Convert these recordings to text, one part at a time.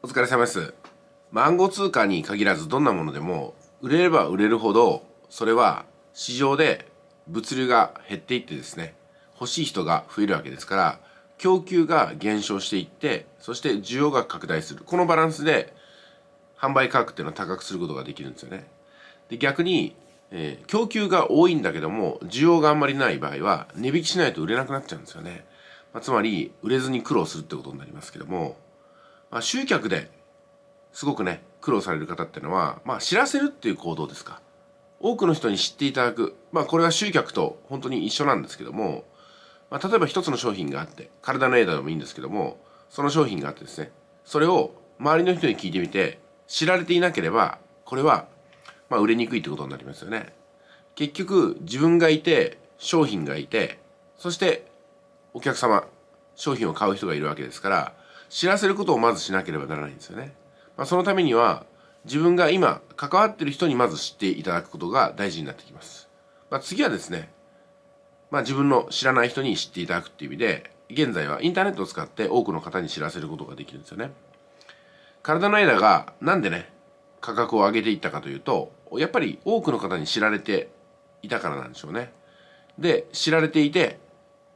お疲れ様です暗号通貨に限らずどんなものでも売れれば売れるほどそれは市場で物流が減っていってですね欲しい人が増えるわけですから供給が減少していってそして需要が拡大するこのバランスで販売価格っていうのは高くすることができるんですよねで逆に、えー、供給が多いんだけども需要があんまりない場合は値引きしないと売れなくなっちゃうんですよね、まあ、つまり売れずに苦労するってことになりますけどもまあ、集客ですごくね苦労される方っていうのは、まあ、知らせるっていう行動ですか多くの人に知っていただく、まあ、これは集客と本当に一緒なんですけども、まあ、例えば一つの商品があって体のエイダーでもいいんですけどもその商品があってですねそれを周りの人に聞いてみて知られていなければこれはまあ売れにくいってことになりますよね結局自分がいて商品がいてそしてお客様商品を買う人がいるわけですから知らせることをまずしなければならないんですよね。まあ、そのためには自分が今関わってる人にまず知っていただくことが大事になってきます。まあ、次はですね、まあ、自分の知らない人に知っていただくっていう意味で現在はインターネットを使って多くの方に知らせることができるんですよね。体の間がなんでね価格を上げていったかというとやっぱり多くの方に知られていたからなんでしょうね。で知られていて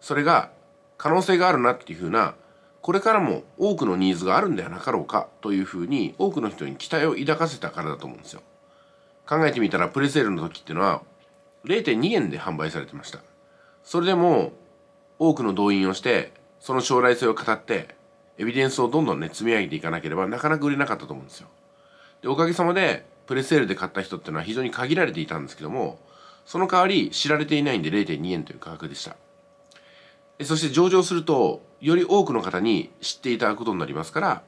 それが可能性があるなっていうふうなこれからも多くのニーズがあるんではなかろうかというふうに多くの人に期待を抱かせたからだと思うんですよ考えてみたらプレセールの時っていうのは0.2円で販売されてましたそれでも多くの動員をしてその将来性を語ってエビデンスをどんどんね積み上げていかなければなかなか売れなかったと思うんですよでおかげさまでプレセールで買った人っていうのは非常に限られていたんですけどもその代わり知られていないんで0.2円という価格でしたそして上場するとより多くの方に知っていただくことになりますから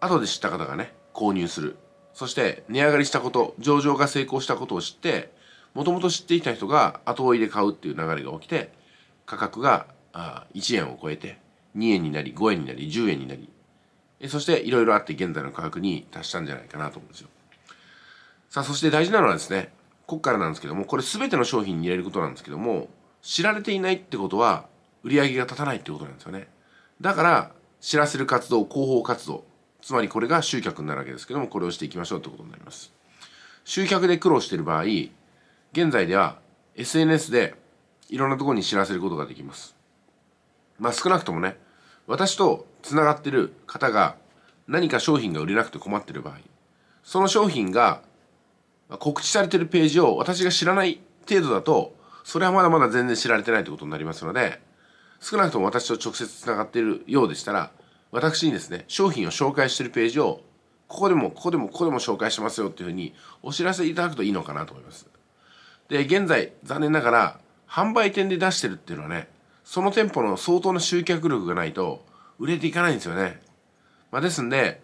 後で知った方がね購入するそして値上がりしたこと上場が成功したことを知ってもともと知っていた人が後追いで買うっていう流れが起きて価格が1円を超えて2円になり5円になり10円になりそしていろいろあって現在の価格に達したんじゃないかなと思うんですよさあそして大事なのはですねここからなんですけどもこれ全ての商品に入れることなんですけども知られていないってことは売り上げが立たないってことなんですよねだから知らせる活動広報活動つまりこれが集客になるわけですけどもこれをしていきましょうってことになります集客で苦労している場合現在では SNS でいろんなところに知らせることができますまあ少なくともね私とつながってる方が何か商品が売れなくて困ってる場合その商品が告知されてるページを私が知らない程度だとそれはまだまだ全然知られてないってことになりますので少なくとも私と直接つながっているようでしたら、私にですね、商品を紹介しているページを、ここでも、ここでも、ここでも紹介しますよっていうふうにお知らせいただくといいのかなと思います。で、現在、残念ながら、販売店で出してるっていうのはね、その店舗の相当な集客力がないと、売れていかないんですよね。まあ、ですんで、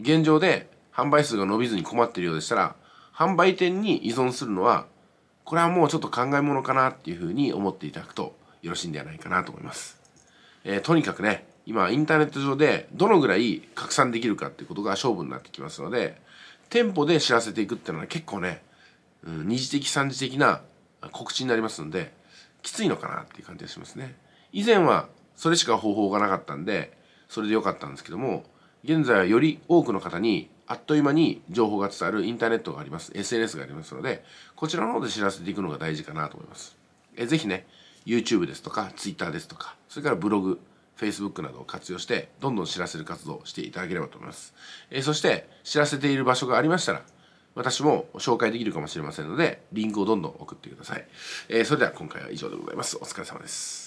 現状で販売数が伸びずに困っているようでしたら、販売店に依存するのは、これはもうちょっと考えものかなっていうふうに思っていただくとよろしいんではないかなと思います。えー、とにかくね、今インターネット上でどのぐらい拡散できるかっていうことが勝負になってきますので、店舗で知らせていくっていうのは結構ね、うん、二次的三次的な告知になりますので、きついのかなっていう感じがしますね。以前はそれしか方法がなかったんで、それで良かったんですけども、現在はより多くの方にあっという間に情報が伝わるインターネットがあります。SNS がありますので、こちらの方で知らせていくのが大事かなと思います。えぜひね、YouTube ですとか Twitter ですとかそれからブログ Facebook などを活用してどんどん知らせる活動をしていただければと思います、えー、そして知らせている場所がありましたら私も紹介できるかもしれませんのでリンクをどんどん送ってください、えー、それでは今回は以上でございますお疲れ様です